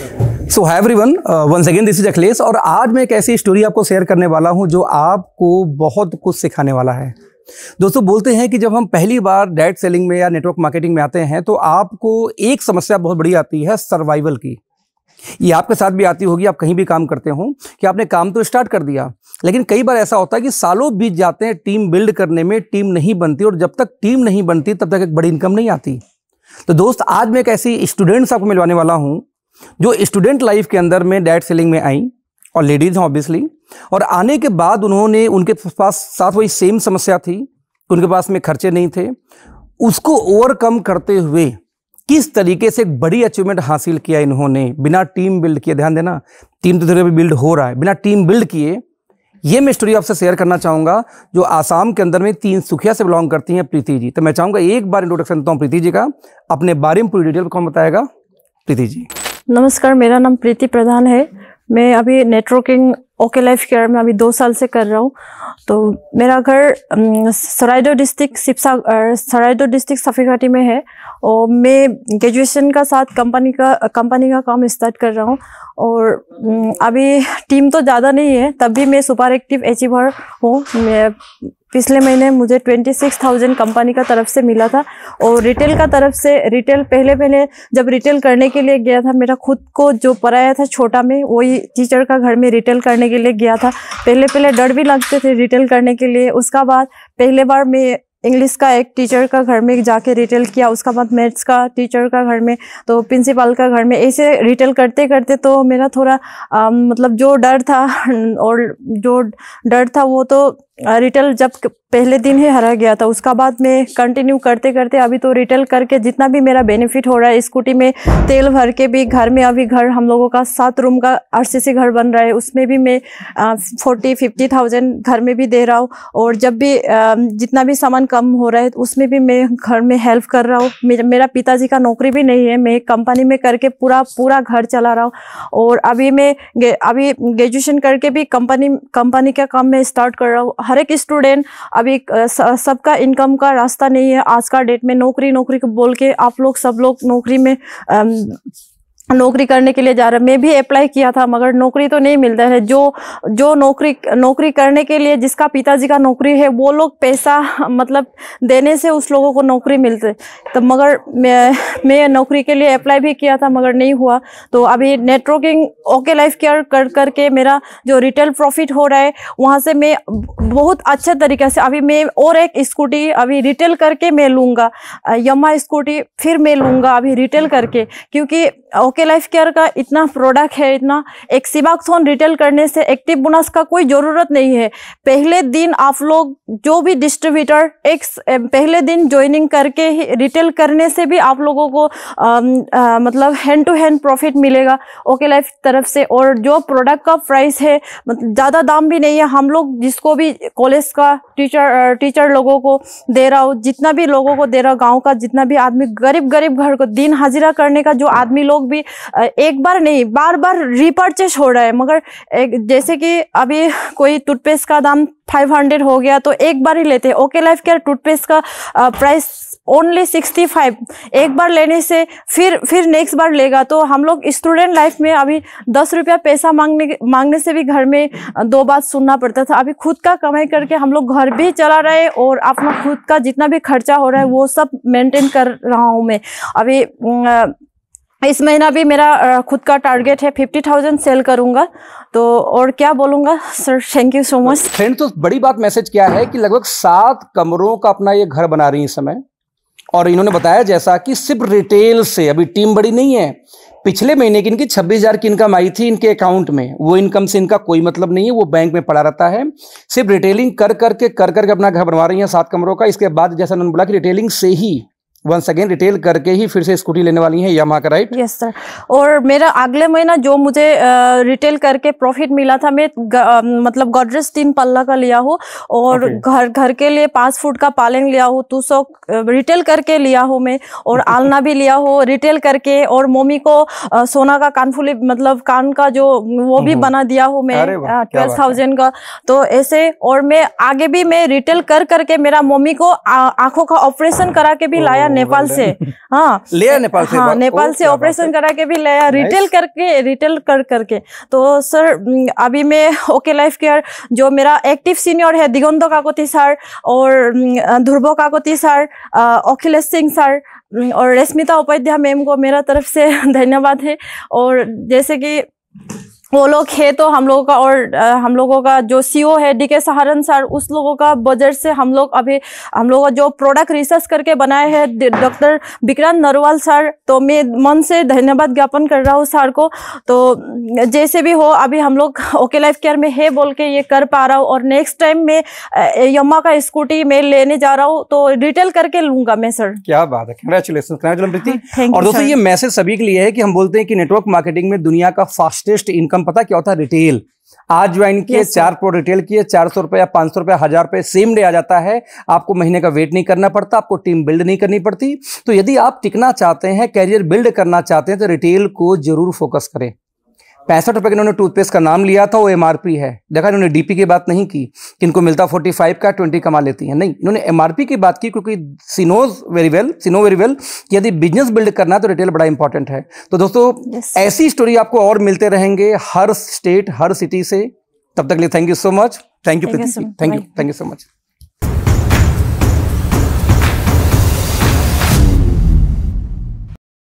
So hi everyone one second this is Akhilesh और आज मैं एक ऐसी स्टोरी आपको शेयर करने वाला हूं जो आपको बहुत कुछ सिखाने वाला है दोस्तों बोलते हैं कि जब हम पहली बार डायरेक्ट सेलिंग में या नेटवर्क मार्केटिंग में आते हैं तो आपको एक समस्या बहुत बड़ी आती है सर्वाइवल की ये आपके साथ भी आती होगी आप कहीं भी काम करते हो कि आपने काम तो स्टार्ट कर दिया लेकिन कई बार ऐसा होता है कि सालों बीत जाते हैं टीम बिल्ड करने में टीम नहीं बनती और जब तक टीम नहीं बनती तब तक एक बड़ी इनकम नहीं आती तो दोस्त आज मैं एक ऐसी स्टूडेंट्स आपको मिलवाने वाला हूं जो स्टूडेंट लाइफ के अंदर में डेट सेलिंग में आई और लेडीज हैं ऑब्वियसली और आने के बाद उन्होंने उनके पास साथ वही सेम समस्या थी उनके पास में खर्चे नहीं थे उसको ओवरकम करते हुए किस तरीके से एक बड़ी अचीवमेंट हासिल किया इन्होंने बिना टीम बिल्ड किए ध्यान देना टीम तो धीरे बिल्ड हो रहा है बिना टीम बिल्ड किए ये मैं स्टोरी आपसे शेयर करना चाहूंगा जो आसाम के अंदर में तीन सुखिया से बिलोंग करती हैं प्रीति जी तो मैं चाहूंगा एक बार इंट्रोडक्शन देता हूँ प्रीति जी का अपने बारे में पूरी डिटेल कौन बताएगा प्रीति जी नमस्कार मेरा नाम प्रीति प्रधान है मैं अभी नेटवर्किंग ओके लाइफ केयर में अभी दो साल से कर रहा हूँ तो मेरा घर सरायडो डिस्ट्रिक्ट सिपसा सरायडो डिस्ट्रिक्ट सफीघाटी में है और मैं ग्रेजुएशन का साथ कंपनी का कंपनी का काम स्टार्ट कर रहा हूँ और अभी टीम तो ज़्यादा नहीं है तब भी मैं सुपर एक्टिव अचीवर हूँ पिछले महीने मुझे ट्वेंटी सिक्स थाउजेंड कंपनी का तरफ से मिला था और रिटेल का तरफ से रिटेल पहले पहले जब रिटेल करने के लिए गया था मेरा खुद को जो पढ़ाया था छोटा में वही टीचर का घर में रिटेल करने के लिए गया था पहले पहले डर भी लगते थे रिटेल करने के लिए उसका बाद पहले बार मैं इंग्लिश का एक टीचर का घर में जाके रिटेल किया उसका बाद मैथ्स का टीचर का घर में तो प्रिंसिपल का घर में ऐसे रिटेल करते करते तो मेरा थोड़ा आ, मतलब जो डर था और जो डर था वो तो रिटेल जब पहले दिन ही हरा गया था उसका बाद में कंटिन्यू करते करते अभी तो रिटेल करके जितना भी मेरा बेनिफिट हो रहा है स्कूटी में तेल भर के भी घर में अभी घर हम लोगों का सात रूम का आरसीसी घर बन रहा है उसमें भी मैं फोर्टी फिफ्टी थाउजेंड घर में भी दे रहा हूँ और जब भी आ, जितना भी सामान कम हो रहा है उसमें भी मैं घर में हेल्प कर रहा हूँ मे, मेरा पिताजी का नौकरी भी नहीं है मैं कंपनी में करके पूरा पूरा घर चला रहा हूँ और अभी मैं अभी ग्रेजुएशन करके भी कंपनी कंपनी का काम मैं स्टार्ट कर रहा हूँ हर एक स्टूडेंट अभी सबका इनकम का रास्ता नहीं है आज का डेट में नौकरी नौकरी बोल के आप लोग सब लोग नौकरी में नौकरी करने के लिए जा रहा मैं भी अप्लाई किया था मगर नौकरी तो नहीं मिलता है जो जो नौकरी नौकरी करने के लिए जिसका पिताजी का नौकरी है वो लोग पैसा मतलब देने से उस लोगों को नौकरी मिलते तो मगर मैं मैं नौकरी के लिए अप्लाई भी किया था मगर नहीं हुआ तो अभी नेटवर्किंग ओके लाइफ केयर कर करके मेरा जो रिटेल प्रॉफिट हो रहा है वहाँ से मैं बहुत अच्छे तरीके से अभी मैं और एक स्कूटी अभी रिटेल करके मैं लूँगा यमा स्कूटी फिर मैं लूँगा अभी रिटेल करके क्योंकि ओके लाइफ केयर का इतना प्रोडक्ट है इतना एक सिबाक्सोन रिटेल करने से एक्टिव बोनस का कोई ज़रूरत नहीं है पहले दिन आप लोग जो भी डिस्ट्रीब्यूटर एक पहले दिन ज्वाइनिंग करके ही रिटेल करने से भी आप लोगों को आ, आ, मतलब हैंड टू हैंड प्रॉफिट मिलेगा ओके लाइफ तरफ से और जो प्रोडक्ट का प्राइस है मतलब ज़्यादा दाम भी नहीं है हम लोग जिसको भी कॉलेज का टीचर टीचर लोगों को दे रहा हो जितना भी लोगों को दे रहा हो गाँव का जितना भी आदमी गरीब गरीब घर को दिन हाजिरा करने का जो आदमी लोग लोग भी एक बार नहीं बार बार रिपर्चेस हो रहा है मगर एक, जैसे कि अभी कोई टूथपेस्ट का दाम 500 हो गया तो एक बार ही लेते हैं ओके लाइफ केयर टूथपेस्ट का प्राइस ओनली सिक्सटी फाइव एक बार लेने से फिर फिर नेक्स्ट बार लेगा तो हम लोग स्टूडेंट लाइफ में अभी दस रुपया पैसा मांगने मांगने से भी घर में दो बात सुनना पड़ता था अभी खुद का कमाई करके हम लोग घर भी चला रहे और अपना खुद का जितना भी खर्चा हो रहा है वो सब मेंटेन कर रहा हूँ मैं अभी इस महीना भी मेरा खुद का टारगेट है फिफ्टी थाउजेंड सेल करूंगा तो और क्या बोलूंगा sir thank you so much friend तो बड़ी बात मैसेज क्या है कि लगभग सात कमरों का अपना ये घर बना रही है इस समय और इन्होंने बताया जैसा कि सिर्फ रिटेल से अभी टीम बड़ी नहीं है पिछले महीने की इनकी छब्बीस हजार की इनकम आई थी इनके अकाउंट में वो इनकम से इनका कोई मतलब नहीं है वो बैंक में पड़ा रहता है सिर्फ रिटेलिंग कर करके कर करके कर कर अपना घर बनवा रही है सात कमरों का इसके बाद जैसा उन्होंने बोला कि रिटेलिंग से ही वन सेकेंड रिटेल करके ही फिर से स्कूटी लेने वाली है यमा का राइट यस सर और मेरा अगले महीना जो मुझे रिटेल करके प्रॉफिट मिला था मैं ग, मतलब गोदरेज तीन पल्ला का लिया हूँ और okay. घर घर के लिए पांच फुट का पालन लिया हूँ टू सौ रिटेल करके लिया हूँ मैं और okay. आलना भी लिया हूँ रिटेल करके और मम्मी को सोना का कानफुली मतलब कान का जो वो भी हम्म। बना दिया हूँ मैं ट्वेल्व थाउजेंड का तो ऐसे और मैं आगे भी मैं रिटेल कर करके मेरा मम्मी को आंखों का ऑपरेशन करा के भी लाया हाँ। नेपाल से हाँ लिया नेपाल से हाँ नेपाल से ऑपरेशन करा के भी लिया रिटेल करके रिटेल कर करके तो सर अभी मैं ओके लाइफ केयर जो मेरा एक्टिव सीनियर है दिगंत काकोती सर और ध्रुव काकोती सर अखिलेश सिंह सर और रश्मिता उपाध्याय मैम को मेरा तरफ से धन्यवाद है और जैसे कि वो लोग है तो हम लोगों का और आ, हम लोगों का जो सीओ e है डीके सहारन सर उस लोगों का बजट से हम लोग अभी हम लोग जो प्रोडक्ट रिसर्च करके बनाए हैं डॉक्टर विक्रांत नरवाल सर तो मैं मन से धन्यवाद ज्ञापन कर रहा हूँ सर को तो जैसे भी हो अभी हम लोग ओके लाइफ केयर में है बोल के ये कर पा रहा हूँ और नेक्स्ट टाइम मैं यम्मा का स्कूटी मैं लेने जा रहा हूँ तो रिटेल करके लूंगा मैं सर क्या बात है और दोस्तों ये मैसेज सभी के लिए है कि हम बोलते हैं कि नेटवर्क मार्केटिंग में दुनिया का फास्टेस्ट इनकम खत्म पता क्या होता है रिटेल आज ज्वाइन किए चार प्रो रिटेल किए चार सौ रुपया पांच सौ रुपया हजार रुपये सेम डे आ जाता है आपको महीने का वेट नहीं करना पड़ता आपको टीम बिल्ड नहीं करनी पड़ती तो यदि आप टिकना चाहते हैं कैरियर बिल्ड करना चाहते हैं तो रिटेल को जरूर फोकस करें पैंसठ रुपए का इन्होंने टूथपेस्ट का नाम लिया था वो एमआरपी है देखा इन्होंने डीपी की बात नहीं की कि इनको मिलता फोर्टी फाइव का ट्वेंटी कमा लेती है नहीं इन्होंने एमआरपी की बात की क्योंकि सिनोज वेरी वेल सिनो वेरी वेल यदि बिजनेस बिल्ड करना है तो रिटेल बड़ा इंपॉर्टेंट है तो दोस्तों ऐसी स्टोरी आपको और मिलते रहेंगे हर स्टेट हर सिटी से तब तक लिए thank you so much thank you thank you thank you so much